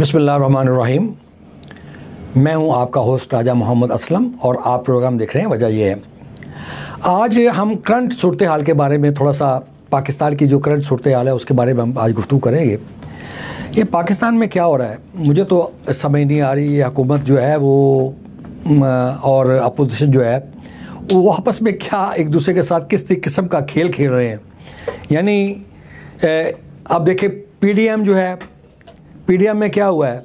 बसमीम मैं हूं आपका होस्ट राजा मोहम्मद असलम और आप प्रोग्राम देख रहे हैं वजह ये है आज हम करंट सूरत हाल के बारे में थोड़ा सा पाकिस्तान की जो करंट सूरत हाल है उसके बारे में हम आज गुफ्तु करेंगे ये पाकिस्तान में क्या हो रहा है मुझे तो समझ नहीं आ रही ये हुकूमत जो है वो और अपोजिशन जो है वो आपस में क्या एक दूसरे के साथ किस किस्म का खेल खेल रहे हैं यानी अब देखिए पीडीएम जो है पीडीएम में क्या हुआ है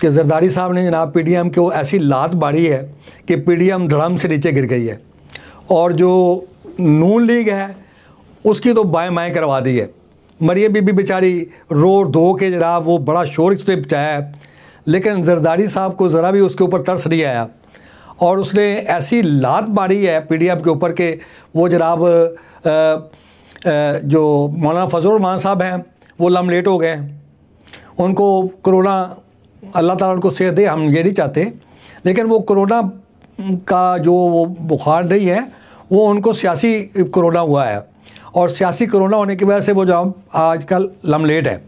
कि जरदारी साहब ने जनाब पीडीएम को ऐसी लात बाड़ी है कि पीडीएम धड़म से नीचे गिर गई है और जो नून लीग है उसकी तो बाएँ माएँ करवा दी है मरिए बीबी बेचारी रो धो के जनाब वो बड़ा शोर इसने बचाया है लेकिन जरदारी साहब को ज़रा भी उसके ऊपर तरस नहीं आया और उसने ऐसी लात बाढ़ी है पीडीएफ के ऊपर के वो जनाब जो मौलाना फजल रहमान साहब हैं वो लम लेट हो गए उनको कोरोना अल्लाह ताला उनको सेहत दे हम ये नहीं चाहते लेकिन वो कोरोना का जो वो बुखार नहीं है वो उनको सियासी कोरोना हुआ है और सियासी कोरोना होने की वजह से वो जो आजकल लमलेट है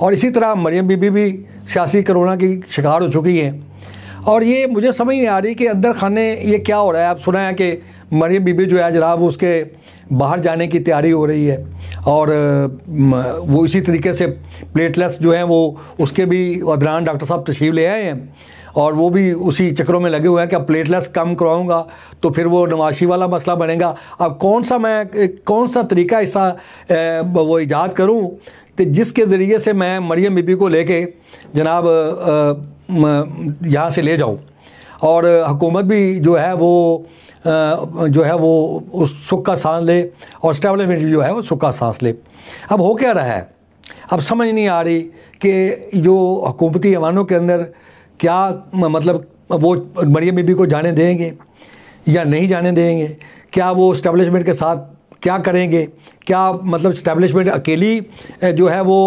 और इसी तरह मरियम बीबी भी सियासी कोरोना की शिकार हो चुकी हैं और ये मुझे समझ नहीं आ रही कि अंदर खाने ये क्या हो रहा है आप सुना है कि मरियम बीबी जो है आज वो उसके बाहर जाने की तैयारी हो रही है और वो इसी तरीके से प्लेटलेट्स जो हैं वो उसके भी अदरान डॉक्टर साहब तशरीफ ले आए हैं और वो भी उसी चक्रों में लगे हुए हैं कि अब प्लेटलेट्स कम करवाऊँगा तो फिर वो नवाशी वाला मसला बनेगा अब कौन सा मैं कौन सा तरीका ऐसा वो ईजाद करूँ तो जिसके ज़रिए से मैं मरियम बीबी को लेके जनाब यहाँ से ले जाऊँ और हुकूमत भी जो है वो जो है वो उस सुख का सांस ले और स्टैब्लिशमेंट जो है वो सुख का सांस ले अब हो क्या रहा है अब समझ नहीं आ रही कि जो हुकूमती ऐवानों के अंदर क्या मतलब वो मरियम बीबी को जाने देंगे या नहीं जाने देंगे क्या वो इस्टेबलिशमेंट के साथ क्या करेंगे क्या मतलब इस्टेब्लिशमेंट अकेली जो है वो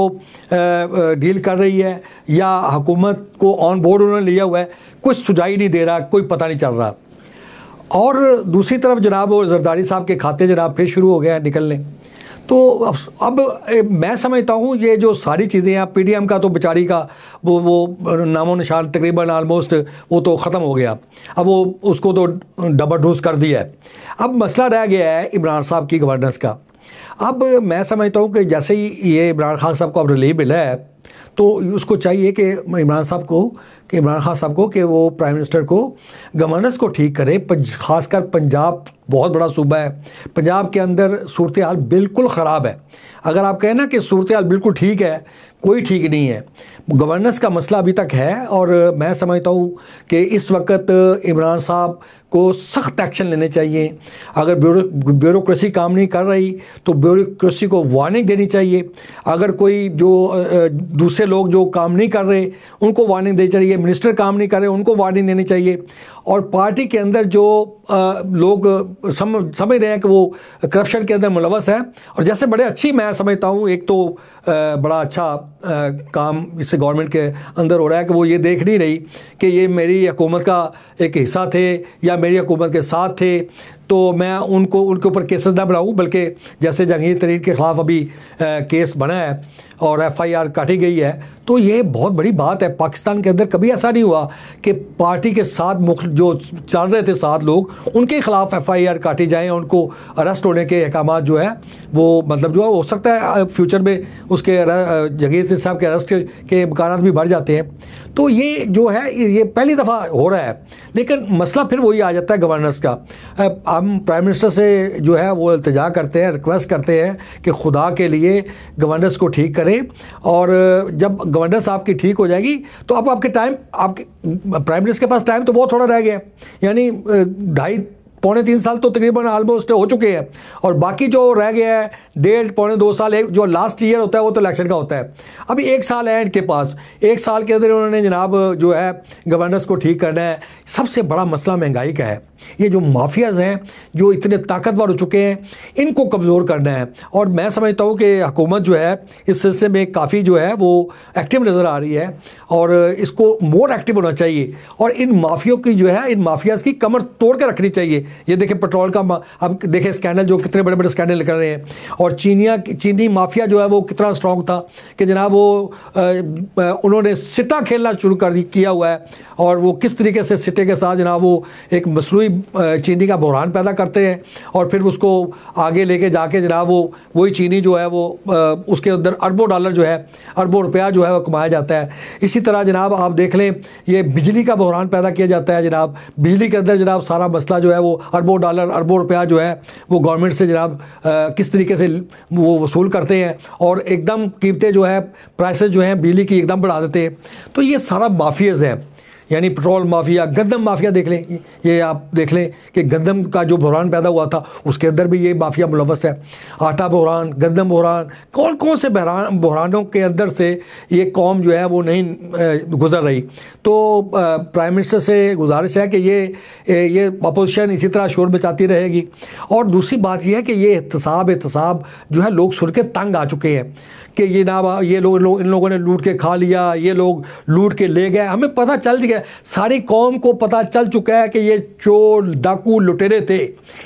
डील कर रही है या हुकूमत को ऑन बोर्ड उन्होंने लिया हुआ है कुछ सुझाई नहीं दे रहा कोई पता नहीं चल रहा और दूसरी तरफ जनाब वो जरदारी साहब के खाते जनाब फिर शुरू हो गए हैं निकलने तो अब, अब मैं समझता हूँ ये जो सारी चीज़ें हैं पीडीएम का तो बेचारी का वो वो नामो निशान तकरीबन आलमोस्ट वो तो ख़त्म हो गया अब वो उसको तो डबल डूस कर दिया है अब मसला रह गया है इमरान साहब की गवर्नेंस का अब मैं समझता हूँ कि जैसे ही ये इमरान खान साहब को अब रिलीफ मिला है तो उसको चाहिए कि इमरान साहब को कि इमरान खान साहब को कि वो प्राइम मिनिस्टर को गवर्नेंस को ठीक करे खासकर पंजाब बहुत बड़ा सूबा है पंजाब के अंदर सूरत हाल बिल्कुल ख़राब है अगर आप कहें ना कि सूरत हाल बिल्कुल ठीक है कोई ठीक नहीं है गवर्नेंस का मसला अभी तक है और मैं समझता हूँ कि इस वक्त इमरान साहब को सख्त एक्शन लेने चाहिए अगर ब्यूरो ब्यूरोक्रेसी काम नहीं कर रही तो ब्यूरोक्रेसी को वार्निंग देनी चाहिए अगर कोई जो दूसरे लोग जो काम नहीं कर रहे उनको वार्निंग देनी चाहिए मिनिस्टर काम नहीं कर रहे उनको वार्निंग देनी चाहिए और पार्टी के अंदर जो आ, लोग सम, समझ रहे हैं कि वो करप्शन के अंदर मुलवस है और जैसे बड़े अच्छी मैं समझता हूँ एक तो आ, बड़ा अच्छा आ, काम इससे गवर्नमेंट के अंदर हो रहा है कि वो ये देख नहीं रही कि ये मेरी हुकूमत का एक हिस्सा थे या मेरी हुकूमत के साथ थे तो मैं उनको उनके ऊपर केसेस ना बढ़ाऊँ बल्कि जैसे जहांगीर तरीन के ख़िलाफ़ अभी आ, केस बना है और एफआईआर काटी गई है तो ये बहुत बड़ी बात है पाकिस्तान के अंदर कभी ऐसा नहीं हुआ कि पार्टी के साथ मुख जो चल रहे थे सात लोग उनके खिलाफ एफआईआर काटी जाएँ उनको अरेस्ट होने के अहकाम जो है वो मतलब जो हो सकता है फ्यूचर में उसके जगीर सिंह साहब के अरेस्ट के इम्कान भी बढ़ जाते हैं तो ये जो है ये पहली दफ़ा हो रहा है लेकिन मसला फिर वही आ जाता है गवर्नेंस का हम प्राइम मिनिस्टर से जो है वो इल्तजा करते हैं रिक्वेस्ट करते हैं कि खुदा के लिए गवर्नर्स को ठीक करें और जब गवर्नर्स आपकी ठीक हो जाएगी तो अब आपके टाइम आपके प्राइम मिनिस्टर के पास टाइम तो बहुत थोड़ा रह गया यानी ढाई पौने तीन साल तो तकरीबन ऑलमोस्ट हो चुके हैं और बाकी जो रह गया है डेढ़ पौने दो साल एक जो लास्ट ईयर होता है वो तो इलेक्शन का होता है अभी एक साल है इनके पास एक साल के अंदर उन्होंने जनाब जो है गवर्नेंस को ठीक करना है सबसे बड़ा मसला महंगाई का है ये जो माफियाज़ हैं जो इतने ताकतवर हो चुके हैं इनको कमज़ोर करना है और मैं समझता हूँ कि हुकूमत जो है इस सिलसिले में काफ़ी जो है वो एक्टिव नज़र आ रही है और इसको मोर एक्टिव होना चाहिए और इन माफियों की जो है इन माफियाज़ की कमर तोड़ कर रखनी चाहिए ये देखें पेट्रोल का अब देखें स्कैंडल जो कितने बड़े बड़े स्कैंडल निकल रहे हैं और चीनिया चीनी माफिया जो है वो कितना स्ट्रॉन्ग था कि जनाब वो उन्होंने सिटा खेलना शुरू कर किया हुआ है और वो किस तरीके से सिटे के साथ जनाब वो एक मसनू चीनी का बहरान पैदा करते हैं और फिर उसको आगे लेके जाके जनाब वो वही चीनी जो है वो उसके अंदर अरबों डॉलर जो है अरबों रुपया जो है वो कमाया जाता है इसी तरह जनाब आप देख लें ये बिजली का बहरान पैदा किया जाता है जनाब बिजली के अंदर जनाब सारा मसला जो है वो अरबों डॉलर अरबों रुपया जो है वो गवर्नमेंट से जनाब किस तरीके से वो वसूल करते हैं और एकदम कीमतें जो है प्राइसेस जो हैं बिजली की एकदम बढ़ा देते हैं तो ये सारा माफियाज़ हैं यानी पेट्रोल माफिया गंदम माफिया देख लें ये आप देख लें कि गंदम का जो बहरान पैदा हुआ था उसके अंदर भी ये माफिया मुलवस है आटा बहरान गंदम बहरान कौन कौन से बहरान बहरानों के अंदर से ये कौम जो है वो नहीं गुजर रही तो प्राइम मिनिस्टर से गुजारिश है कि ये ये अपोजिशन इसी तरह शोर बचाती रहेगी और दूसरी बात यह है कि ये एहतसाब एहतसाब जो है लोग सुन के तंग आ चुके हैं कि ये ना ये लोग लो, इन लोगों ने लूट के खा लिया ये लोग लूट के ले गए हमें पता चल गया सारी कौम को पता चल चुका है कि ये चोर डाकू लुटेरे थे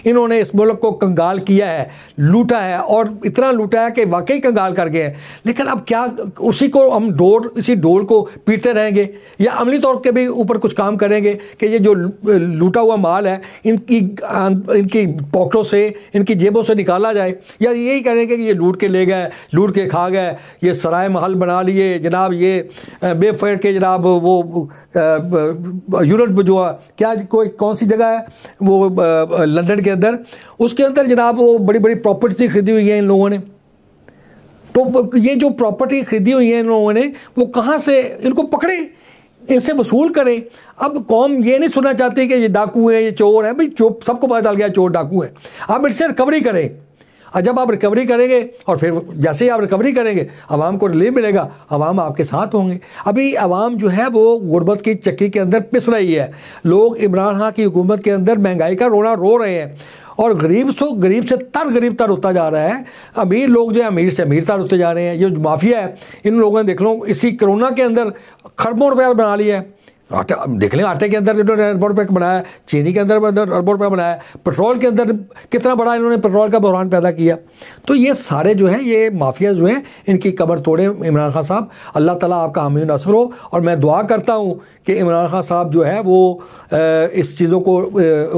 इन्होंने इस मुल्क को कंगाल किया है लूटा है और इतना लूटा है कि वाकई कंगाल कर गए लेकिन अब क्या उसी को हम डोर इसी डोर को पीटते रहेंगे या अमली तौर के भी ऊपर कुछ काम करेंगे कि ये जो लूटा हुआ माल है इनकी इनकी पॉकेटों से इनकी जेबों से निकाला जाए या यही करेंगे कि ये लूट के ले गए लूट के खा गए गए ये सराय महल बना लिए जनाब ये बेफेड़ के जनाब वो यूनिट जो है क्या कोई कौन सी जगह है वो लंदन के अंदर उसके अंदर जनाब वो बड़ी बड़ी प्रॉपर्टी खरीदी हुई है इन लोगों ने तो ये जो प्रॉपर्टी खरीदी हुई है इन लोगों ने वो कहाँ से इनको पकड़े इनसे वसूल करें अब कौम ये नहीं सुनना चाहती कि ये डाकू है ये चोर है भाई चोर सबको पता चल गया चोर डाकू है अब इनसे रिकवरी करें और जब आप रिकवरी करेंगे और फिर जैसे ही आप रिकवरी करेंगे आवाम को रिलीफ मिलेगा आवाम आपके साथ होंगे अभी आवाम जो है वो गुर्बत की चक्की के अंदर पिस रही है लोग इमरान खां की हुकूमत के अंदर महंगाई का रोना रो रहे हैं और गरीब सो गरीब से तर गरीब तर होता जा रहा है अमीर लोग जो है अमीर से अमीर तर होते जा रहे हैं ये माफिया है इन लोगों ने देख लो इसी कोरोना के अंदर खरबों रुपया बना लिया है आटे देख लें आटे के अंदर इन्होंने अरबों रुपये का बनाया चीनी के अंदर अरबों रुपये बनाया पेट्रोल के अंदर कितना बड़ा इन्होंने पेट्रोल का बहरान पैदा किया तो ये सारे जो हैं ये माफिया जो हैं इनकी कबर तोड़े इमरान खान साहब अल्लाह ताला आपका हामी नसर हो और मैं दुआ करता हूँ कि इमरान खान साहब जो है वो इस चीज़ों को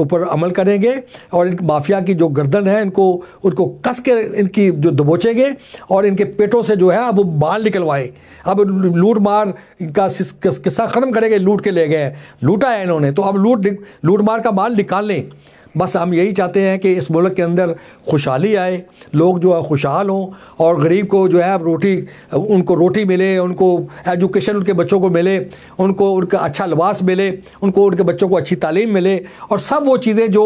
ऊपर अमल करेंगे और इन माफिया की जो गर्दन है इनको उनको कस के इनकी जो दबोचेंगे और इनके पेटों से जो है अब वो बाल निकलवाए अब लूट मार इनका किस्सा ख़त्म करेंगे लूट लूट के ले गए लूटा है इन्होंने तो अब लूट लूट मार का माल निकाल लें बस हम यही चाहते हैं कि इस मुल्क के अंदर खुशहाली आए लोग जो है खुशहाल हों और गरीब को जो है रोटी उनको रोटी मिले उनको एजुकेशन उनके बच्चों को मिले उनको उनका अच्छा लिबास मिले उनको उनके बच्चों को अच्छी तालीम मिले और सब वो चीज़ें जो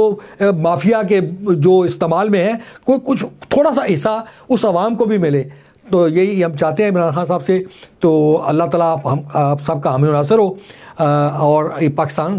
माफिया के जो इस्तेमाल में है कोई कुछ थोड़ा सा हिस्सा उस आवाम को भी मिले तो यही हम चाहते हैं इमरान खान साहब से तो अल्लाह ताला हम आप सबका हमें मुनासर हो uh, or a Pakistan.